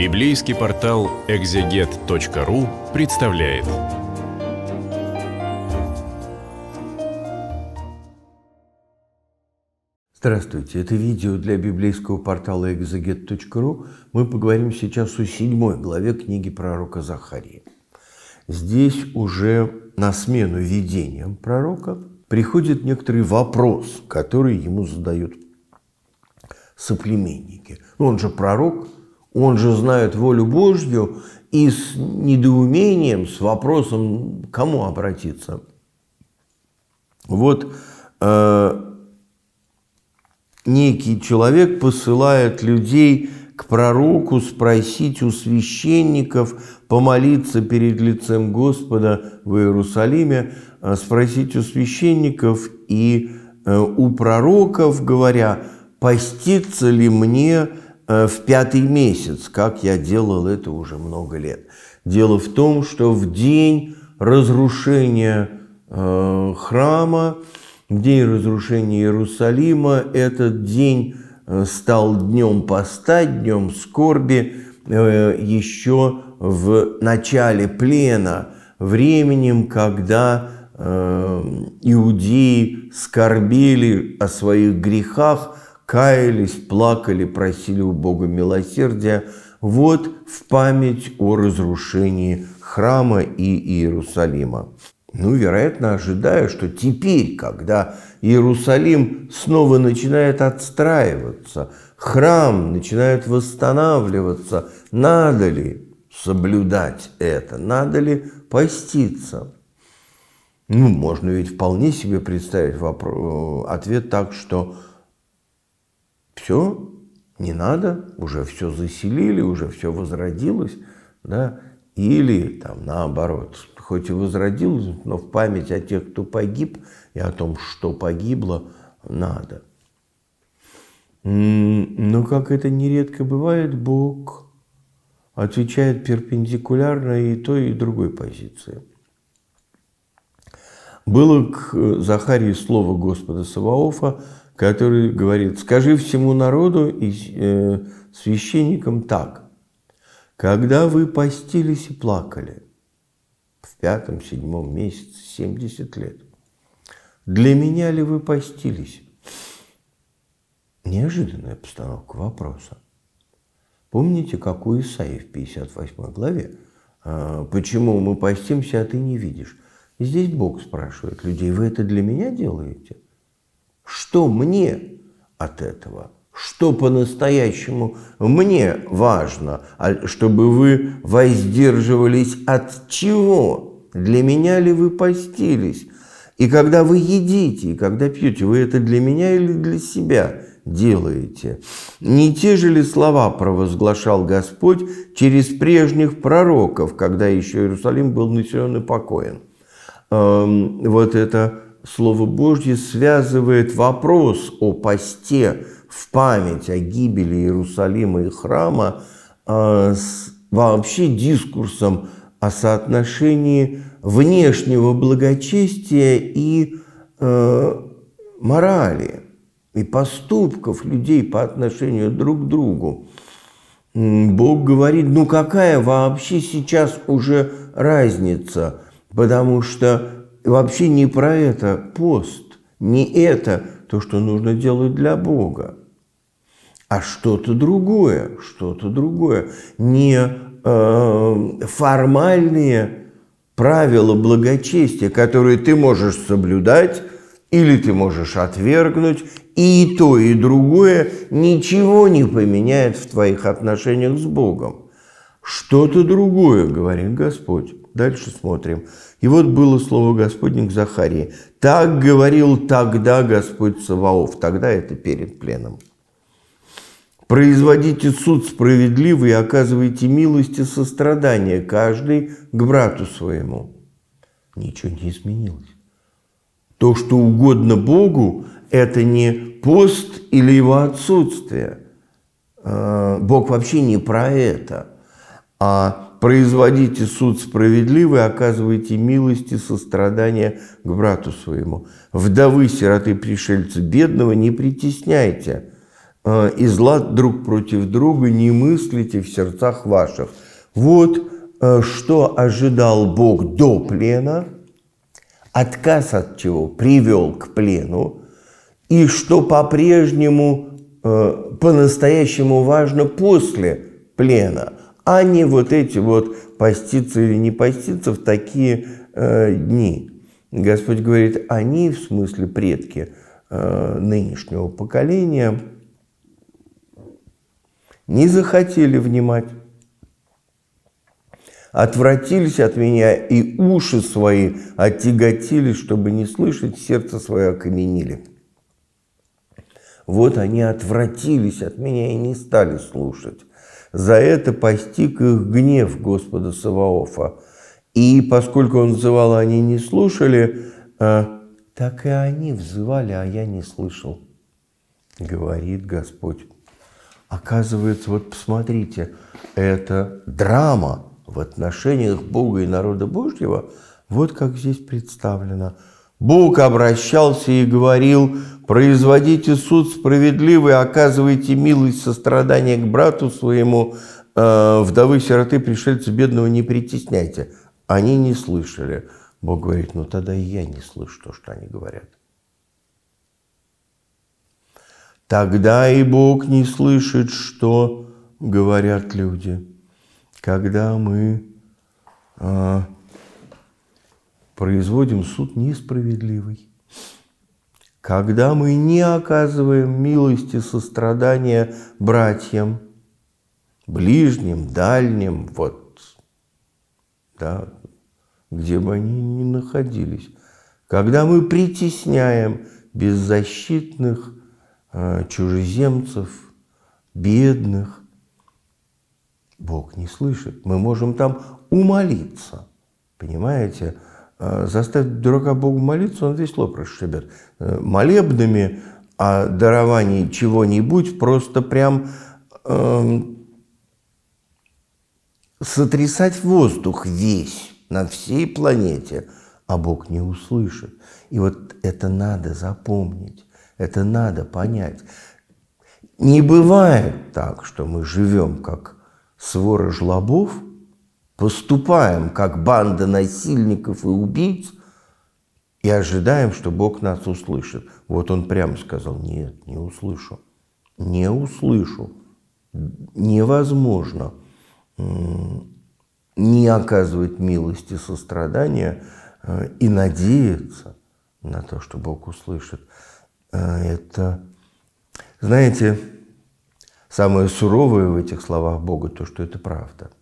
Библейский портал экзегет.ру представляет. Здравствуйте, это видео для библейского портала экзегет.ру. Мы поговорим сейчас о седьмой главе книги пророка Захарии. Здесь уже на смену видениям пророка приходит некоторый вопрос, который ему задают соплеменники. Ну, он же пророк – он же знает волю Божью и с недоумением, с вопросом, кому обратиться. Вот э, некий человек посылает людей к пророку спросить у священников, помолиться перед лицем Господа в Иерусалиме, э, спросить у священников и э, у пророков, говоря, поститься ли мне Э, в пятый месяц, как я делал это уже много лет. Дело в том, что в день разрушения э, храма, в день разрушения Иерусалима, этот день э, стал днем поста, днем скорби, еще в начале плена, временем, когда иудеи скорбели о своих грехах, каялись, плакали, просили у Бога милосердия. Вот в память о разрушении храма и Иерусалима. Ну, вероятно, ожидая, что теперь, когда Иерусалим снова начинает отстраиваться, храм начинает восстанавливаться, надо ли соблюдать это, надо ли поститься? Ну, можно ведь вполне себе представить вопрос, э, ответ так, что – все, не надо, уже все заселили, уже все возродилось, да, или там наоборот, хоть и возродилось, но в память о тех, кто погиб, и о том, что погибло, надо. Но, как это нередко бывает, Бог отвечает перпендикулярно и той, и другой позиции. Было к э, Захарии слово Господа Саваофа – который говорит, скажи всему народу и э, священникам так, когда вы постились и плакали в пятом-седьмом месяце, 70 лет, для меня ли вы постились? Неожиданная постановка вопроса. Помните, как у Исаии в 58 главе, «А, почему мы постимся, а ты не видишь? Здесь Бог спрашивает людей, вы это для меня делаете – что мне от этого? Что по-настоящему мне важно, а чтобы вы воздерживались от чего? Для меня ли вы постились? И когда вы едите, и когда пьете, вы это для меня или для себя делаете? Не те же ли слова провозглашал Господь через прежних пророков, когда еще Иерусалим был населен и покоен? Эм, вот это Слово Божье связывает вопрос о посте в память о гибели Иерусалима и храма а, с вообще дискурсом о соотношении внешнего благочестия и э, морали и поступков людей по отношению друг к другу. Бог говорит, ну какая вообще сейчас уже разница, потому что вообще не про это пост, не это то, что нужно делать для Бога, а что-то другое, что-то другое, не э, формальные правила благочестия, которые ты можешь соблюдать или ты можешь отвергнуть, и то, и другое ничего не поменяет в твоих отношениях с Богом. Что-то другое, говорит Господь. Дальше смотрим. И вот было слово Господне к Захарии. Так говорил тогда Господь Саваоф. Тогда это перед пленом. Производите суд справедливый и оказывайте милость и сострадание каждый к брату своему. Ничего не изменилось. То, что угодно Богу, это не пост или его отсутствие. А, Бог вообще не про это, а производите суд справедливый, оказывайте милости, сострадание к брату своему. Вдовы, сироты, пришельцы, бедного не притесняйте, э, и зла друг против друга не мыслите в сердцах ваших. Вот э, что ожидал Бог до плена, отказ от чего привел к плену, и что по-прежнему, э, по-настоящему важно после плена – а не вот эти вот поститься или не поститься в такие э, дни. Господь говорит, они, в смысле предки э, нынешнего поколения, не захотели внимать, отвратились от меня, и уши свои оттяготили, чтобы не слышать, сердце свое окаменили. Вот они отвратились от меня и не стали слушать. За это постиг их гнев Господа Саваофа. И поскольку он взывал, а они не слушали, а, так и они взывали, а я не слышал, говорит Господь. Оказывается, вот посмотрите, это драма в отношениях Бога и народа Божьего, вот как здесь представлено – Бог обращался и говорил, производите суд справедливый, оказывайте милость, сострадание к брату своему, э, вдовы, сироты, пришельцы, бедного не притесняйте. Они не слышали. Бог говорит, ну тогда и я не слышу то, что они говорят. Тогда и Бог не слышит, что говорят люди. Когда мы э, производим суд несправедливый. Когда мы не оказываем милости сострадания братьям, ближним, дальним, вот, да, где бы они ни находились, когда мы притесняем беззащитных э, чужеземцев, бедных, Бог не слышит. Мы можем там умолиться, понимаете? Э, заставить дурака Богу молиться, он весь лоб расшибет. Э, Молебными о даровании чего-нибудь просто прям эм, сотрясать воздух весь на всей планете, а Бог не услышит. И вот это надо запомнить, это надо понять. Не бывает так, что мы живем как свора жлобов – поступаем как банда насильников и убийц и ожидаем, что Бог нас услышит. Вот он прямо сказал, нет, не услышу, не услышу, невозможно не оказывать милости, сострадания э, и надеяться на то, что Бог услышит. Э, это, знаете, самое суровое в этих словах Бога, то, что это правда –